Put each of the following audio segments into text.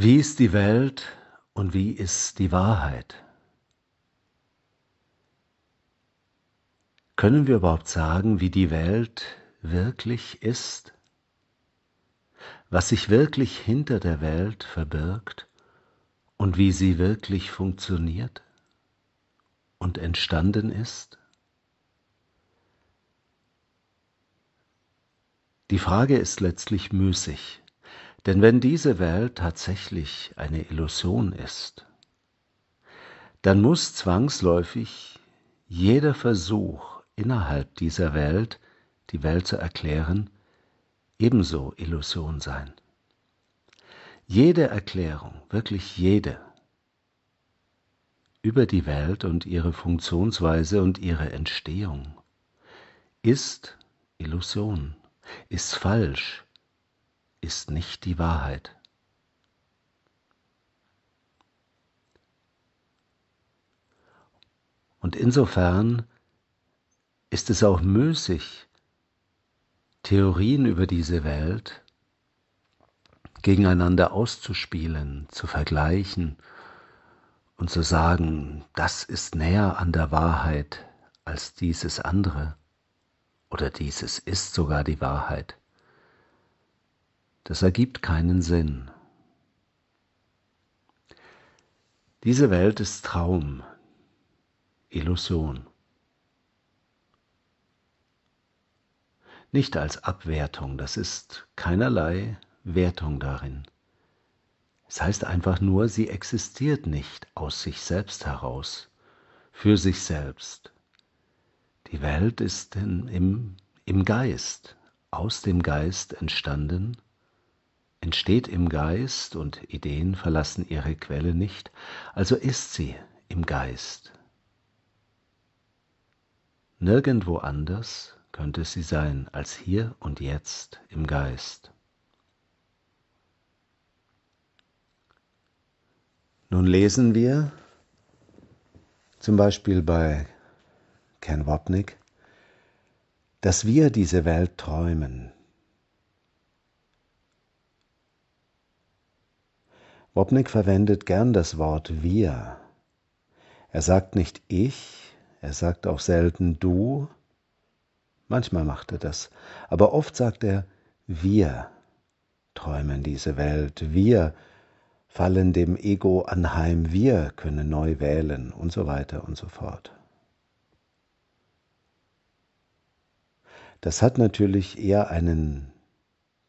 Wie ist die Welt und wie ist die Wahrheit? Können wir überhaupt sagen, wie die Welt wirklich ist? Was sich wirklich hinter der Welt verbirgt und wie sie wirklich funktioniert und entstanden ist? Die Frage ist letztlich müßig. Denn wenn diese Welt tatsächlich eine Illusion ist, dann muss zwangsläufig jeder Versuch innerhalb dieser Welt, die Welt zu erklären, ebenso Illusion sein. Jede Erklärung, wirklich jede, über die Welt und ihre Funktionsweise und ihre Entstehung ist Illusion, ist falsch, ist nicht die Wahrheit. Und insofern ist es auch müßig, Theorien über diese Welt gegeneinander auszuspielen, zu vergleichen und zu sagen, das ist näher an der Wahrheit als dieses andere oder dieses ist sogar die Wahrheit. Das ergibt keinen Sinn. Diese Welt ist Traum, Illusion. Nicht als Abwertung, das ist keinerlei Wertung darin. Es heißt einfach nur, sie existiert nicht aus sich selbst heraus, für sich selbst. Die Welt ist in, im, im Geist, aus dem Geist entstanden entsteht im Geist und Ideen verlassen ihre Quelle nicht, also ist sie im Geist. Nirgendwo anders könnte sie sein als hier und jetzt im Geist. Nun lesen wir zum Beispiel bei Ken Wapnick, dass wir diese Welt träumen, Wopnik verwendet gern das Wort wir. Er sagt nicht ich, er sagt auch selten du. Manchmal macht er das, aber oft sagt er wir träumen diese Welt, wir fallen dem Ego anheim, wir können neu wählen und so weiter und so fort. Das hat natürlich eher einen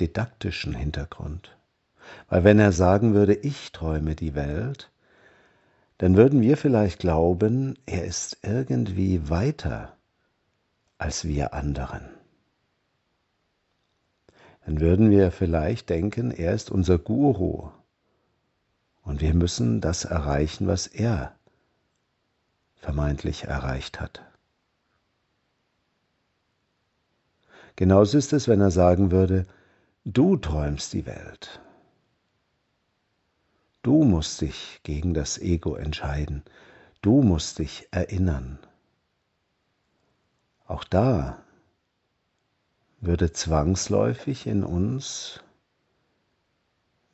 didaktischen Hintergrund. Weil wenn er sagen würde, ich träume die Welt, dann würden wir vielleicht glauben, er ist irgendwie weiter als wir anderen. Dann würden wir vielleicht denken, er ist unser Guru und wir müssen das erreichen, was er vermeintlich erreicht hat. Genauso ist es, wenn er sagen würde, du träumst die Welt Du musst dich gegen das Ego entscheiden. Du musst dich erinnern. Auch da würde zwangsläufig in uns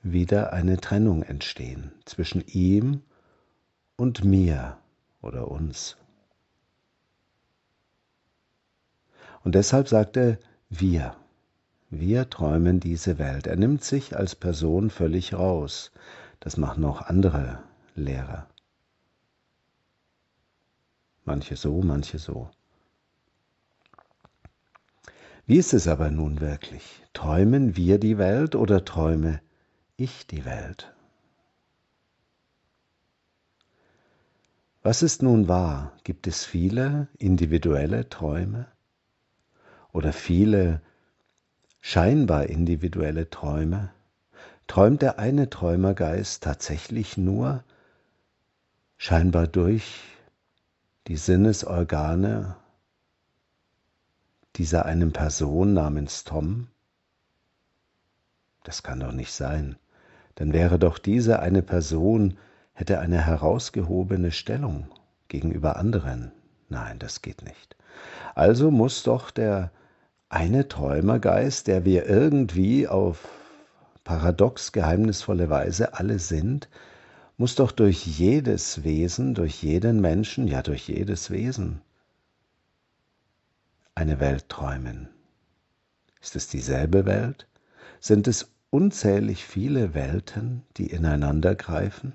wieder eine Trennung entstehen zwischen ihm und mir oder uns. Und deshalb sagt er wir. Wir träumen diese Welt. Er nimmt sich als Person völlig raus. Das machen auch andere Lehrer. Manche so, manche so. Wie ist es aber nun wirklich? Träumen wir die Welt oder träume ich die Welt? Was ist nun wahr? Gibt es viele individuelle Träume oder viele scheinbar individuelle Träume? Träumt der eine Träumergeist tatsächlich nur, scheinbar durch die Sinnesorgane dieser einen Person namens Tom? Das kann doch nicht sein. Dann wäre doch diese eine Person, hätte eine herausgehobene Stellung gegenüber anderen. Nein, das geht nicht. Also muss doch der eine Träumergeist, der wir irgendwie auf paradox geheimnisvolle Weise alle sind, muss doch durch jedes Wesen, durch jeden Menschen, ja durch jedes Wesen eine Welt träumen. Ist es dieselbe Welt? Sind es unzählig viele Welten, die ineinander greifen?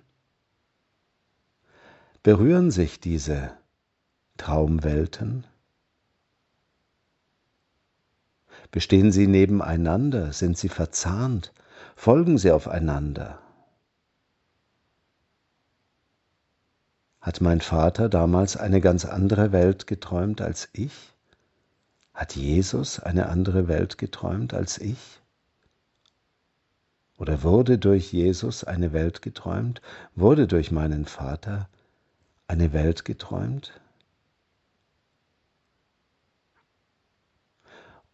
Berühren sich diese Traumwelten? Bestehen sie nebeneinander? Sind sie verzahnt? folgen sie aufeinander. Hat mein Vater damals eine ganz andere Welt geträumt als ich? Hat Jesus eine andere Welt geträumt als ich? Oder wurde durch Jesus eine Welt geträumt? Wurde durch meinen Vater eine Welt geträumt?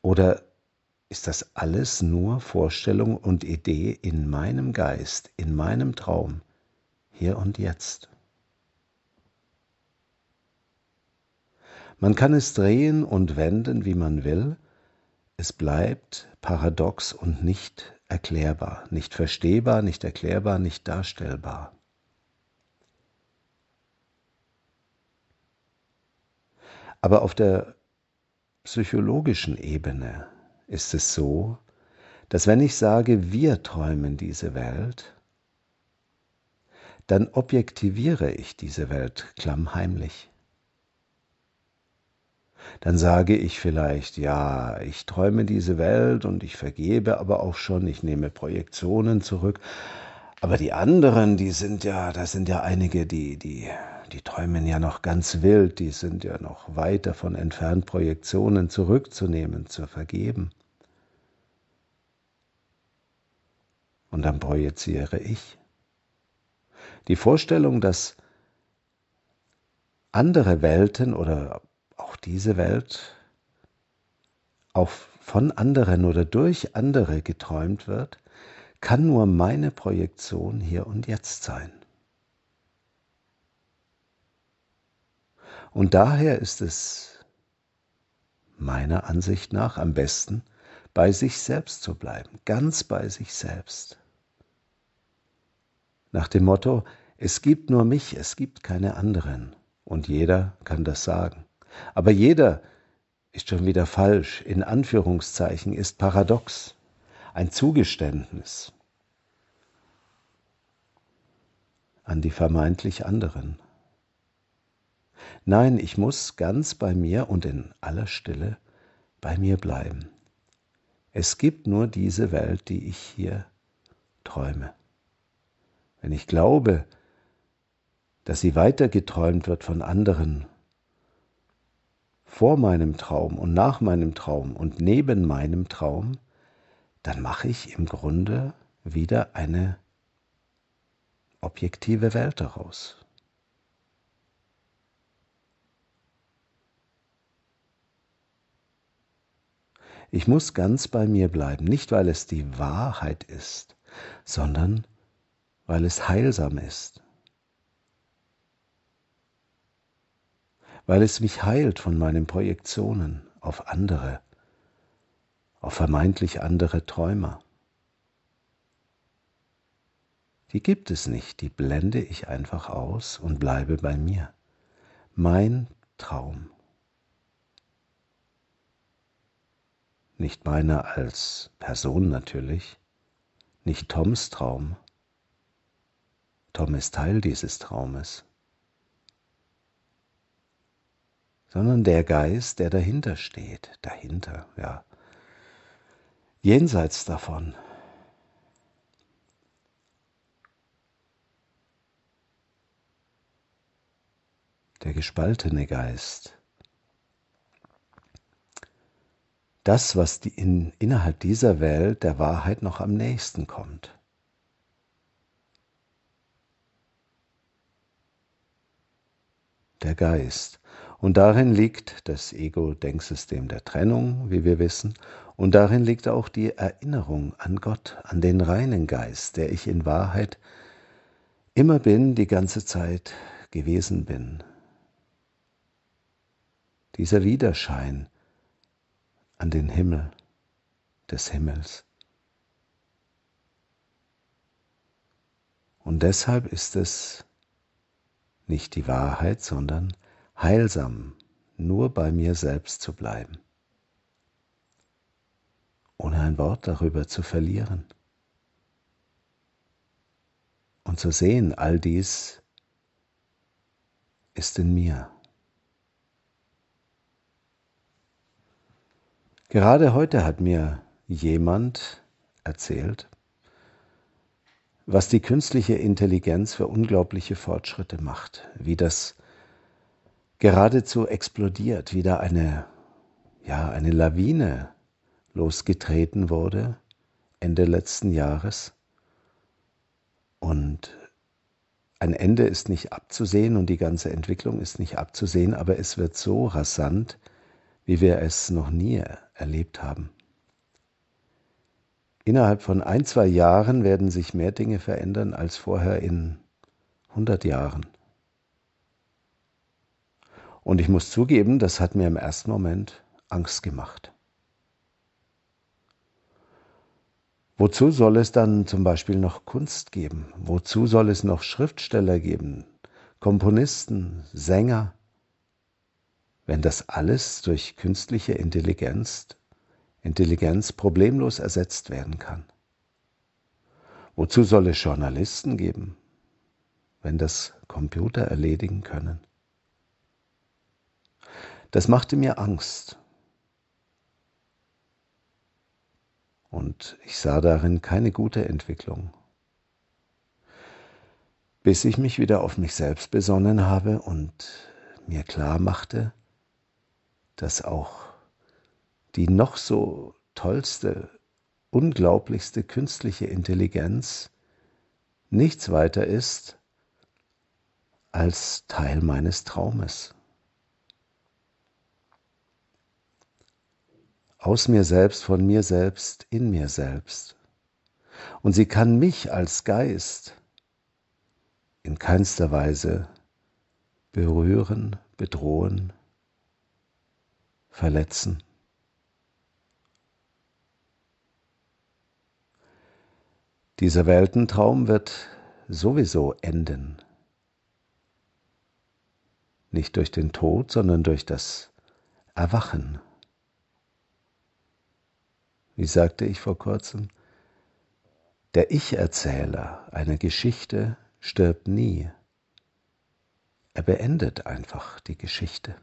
Oder ist das alles nur Vorstellung und Idee in meinem Geist, in meinem Traum, hier und jetzt. Man kann es drehen und wenden, wie man will, es bleibt paradox und nicht erklärbar, nicht verstehbar, nicht erklärbar, nicht darstellbar. Aber auf der psychologischen Ebene ist es so, dass wenn ich sage, wir träumen diese Welt, dann objektiviere ich diese Welt klammheimlich. Dann sage ich vielleicht, ja, ich träume diese Welt und ich vergebe aber auch schon, ich nehme Projektionen zurück, aber die anderen, die sind ja, da sind ja einige, die, die, die träumen ja noch ganz wild, die sind ja noch weit davon entfernt, Projektionen zurückzunehmen, zu vergeben. Und dann projiziere ich. Die Vorstellung, dass andere Welten oder auch diese Welt auch von anderen oder durch andere geträumt wird, kann nur meine Projektion hier und jetzt sein. Und daher ist es meiner Ansicht nach am besten, bei sich selbst zu bleiben, ganz bei sich selbst. Nach dem Motto, es gibt nur mich, es gibt keine anderen. Und jeder kann das sagen. Aber jeder ist schon wieder falsch, in Anführungszeichen, ist paradox ein Zugeständnis an die vermeintlich anderen. Nein, ich muss ganz bei mir und in aller Stille bei mir bleiben. Es gibt nur diese Welt, die ich hier träume. Wenn ich glaube, dass sie weitergeträumt wird von anderen, vor meinem Traum und nach meinem Traum und neben meinem Traum, dann mache ich im Grunde wieder eine objektive Welt daraus. Ich muss ganz bei mir bleiben, nicht weil es die Wahrheit ist, sondern weil es heilsam ist. Weil es mich heilt von meinen Projektionen auf andere, auf vermeintlich andere Träumer. Die gibt es nicht, die blende ich einfach aus und bleibe bei mir. Mein Traum. Nicht meiner als Person natürlich, nicht Toms Traum. Tom ist Teil dieses Traumes, sondern der Geist, der dahinter steht, dahinter, ja, jenseits davon. Der gespaltene Geist. Das, was die in, innerhalb dieser Welt der Wahrheit noch am nächsten kommt. der Geist. Und darin liegt das Ego-Denksystem der Trennung, wie wir wissen, und darin liegt auch die Erinnerung an Gott, an den reinen Geist, der ich in Wahrheit immer bin, die ganze Zeit gewesen bin. Dieser Widerschein an den Himmel des Himmels. Und deshalb ist es nicht die Wahrheit, sondern die heilsam, nur bei mir selbst zu bleiben, ohne ein Wort darüber zu verlieren und zu sehen, all dies ist in mir. Gerade heute hat mir jemand erzählt, was die künstliche Intelligenz für unglaubliche Fortschritte macht, wie das geradezu explodiert, wieder eine, ja, eine Lawine losgetreten wurde Ende letzten Jahres. Und ein Ende ist nicht abzusehen und die ganze Entwicklung ist nicht abzusehen, aber es wird so rasant, wie wir es noch nie erlebt haben. Innerhalb von ein, zwei Jahren werden sich mehr Dinge verändern als vorher in 100 Jahren. Und ich muss zugeben, das hat mir im ersten Moment Angst gemacht. Wozu soll es dann zum Beispiel noch Kunst geben? Wozu soll es noch Schriftsteller geben, Komponisten, Sänger, wenn das alles durch künstliche Intelligenz, Intelligenz problemlos ersetzt werden kann? Wozu soll es Journalisten geben, wenn das Computer erledigen können? Das machte mir Angst. Und ich sah darin keine gute Entwicklung. Bis ich mich wieder auf mich selbst besonnen habe und mir klar machte, dass auch die noch so tollste, unglaublichste künstliche Intelligenz nichts weiter ist als Teil meines Traumes. aus mir selbst, von mir selbst, in mir selbst. Und sie kann mich als Geist in keinster Weise berühren, bedrohen, verletzen. Dieser Weltentraum wird sowieso enden. Nicht durch den Tod, sondern durch das Erwachen. Wie sagte ich vor kurzem? Der Ich-Erzähler einer Geschichte stirbt nie. Er beendet einfach die Geschichte.